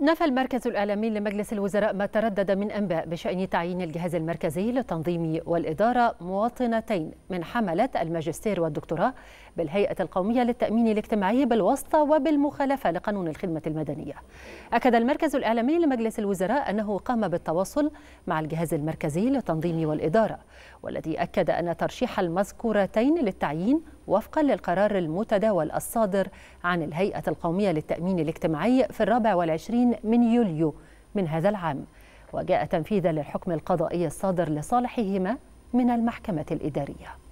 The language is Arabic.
نفى المركز الإعلامي لمجلس الوزراء ما تردد من أنباء بشأن تعيين الجهاز المركزي للتنظيم والإدارة مواطنتين من حملة الماجستير والدكتوراه بالهيئة القومية للتأمين الاجتماعي بالواسطة وبالمخالفة لقانون الخدمة المدنية. أكد المركز الإعلامي لمجلس الوزراء أنه قام بالتواصل مع الجهاز المركزي للتنظيم والإدارة والذي أكد أن ترشيح المذكورتين للتعيين وفقا للقرار المتداول الصادر عن الهيئة القومية للتأمين الاجتماعي في الرابع والعشرين من يوليو من هذا العام وجاء تنفيذا للحكم القضائي الصادر لصالحهما من المحكمة الإدارية